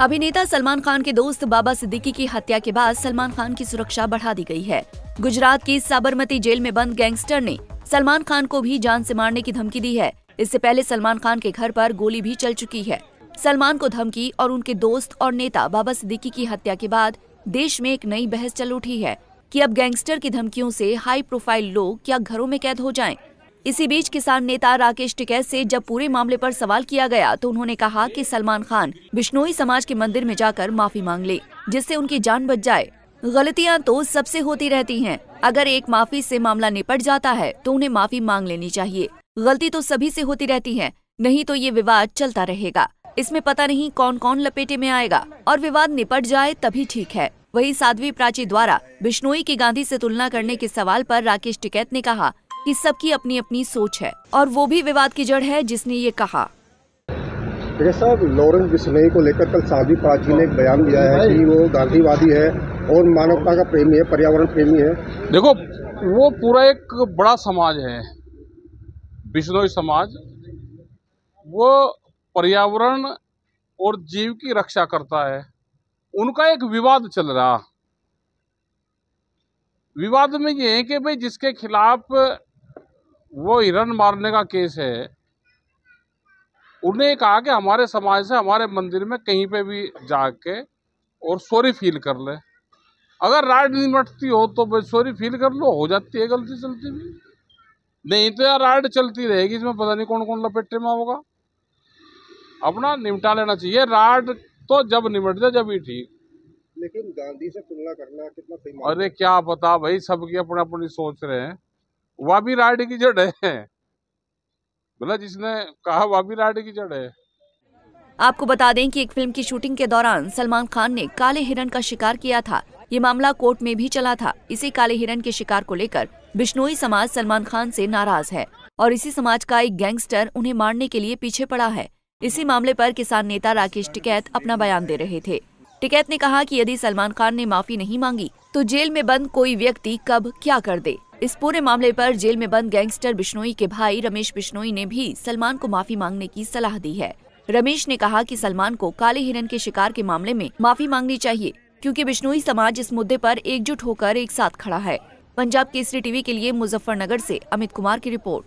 अभिनेता सलमान खान के दोस्त बाबा सिद्दीकी की हत्या के बाद सलमान खान की सुरक्षा बढ़ा दी गई है गुजरात की साबरमती जेल में बंद गैंगस्टर ने सलमान खान को भी जान से मारने की धमकी दी है इससे पहले सलमान खान के घर पर गोली भी चल चुकी है सलमान को धमकी और उनके दोस्त और नेता बाबा सिद्दीकी की हत्या के बाद देश में एक नई बहस चल उठी है कि अब गैंगस्टर की धमकियों से हाई प्रोफाइल लोग क्या घरों में कैद हो जाएं इसी बीच किसान नेता राकेश टिकैत से जब पूरे मामले पर सवाल किया गया तो उन्होंने कहा कि सलमान खान बिश्नोई समाज के मंदिर में जाकर माफी मांग ले जिससे उनकी जान बच जाए गलतियां तो सबसे होती रहती हैं। अगर एक माफी से मामला निपट जाता है तो उन्हें माफी मांग लेनी चाहिए गलती तो सभी से होती रहती है नहीं तो ये विवाद चलता रहेगा इसमें पता नहीं कौन कौन लपेटे में आएगा और विवाद निपट जाए तभी ठीक है वही साध्वी प्राची द्वारा बिश्नोई की गांधी से तुलना करने के सवाल पर राकेश टिकैत ने कहा कि सबकी अपनी अपनी सोच है और वो भी विवाद की जड़ है जिसने ये कहा साहब लॉरेंस बिश्नोई को लेकर कल साधवी प्राची ने एक बयान दिया है कि वो गांधीवादी है और मानवता का प्रेमी है पर्यावरण प्रेमी है देखो वो पूरा एक बड़ा समाज है बिश्नोई समाज वो पर्यावरण और जीव की रक्षा करता है उनका एक विवाद चल रहा विवाद में ये है कि भाई जिसके खिलाफ वो हिरन मारने का केस है उन्हें कहा कि हमारे समाज से हमारे मंदिर में कहीं पे भी जाके और सॉरी फील कर ले अगर राड मटती हो तो भाई सॉरी फील कर लो हो जाती है गलती चलती भी नहीं तो यार राड चलती रहेगी इसमें पता नहीं कौन कौन लपेटे में होगा अपना निपटा लेना चाहिए राड तो जब निमट जाए जब ही ठीक लेकिन गांधी से तुलना करना कितना अरे क्या पता भाई सबकी अपने अपनी सोच रहे हैं वाबी राड की जड़ है बोला जिसने कहा वाबी राड की जड़ है आपको बता दें कि एक फिल्म की शूटिंग के दौरान सलमान खान ने काले हिरण का शिकार किया था ये मामला कोर्ट में भी चला था इसी काले हिरण के शिकार को लेकर बिश्नोई समाज सलमान खान से नाराज है और इसी समाज का एक गैंगस्टर उन्हें मारने के लिए पीछे पड़ा है इसी मामले पर किसान नेता राकेश टिकैत अपना बयान दे रहे थे टिकैत ने कहा कि यदि सलमान खान ने माफी नहीं मांगी तो जेल में बंद कोई व्यक्ति कब क्या कर दे इस पूरे मामले पर जेल में बंद गैंगस्टर बिश्नोई के भाई रमेश बिश्नोई ने भी सलमान को माफी मांगने की सलाह दी है रमेश ने कहा कि सलमान को काले हिरन के शिकार के मामले में माफी मांगनी चाहिए क्योंकि बिश्नोई समाज इस मुद्दे पर एकजुट होकर एक साथ खड़ा है पंजाब केसरी टीवी के लिए मुजफ्फरनगर से अमित कुमार की रिपोर्ट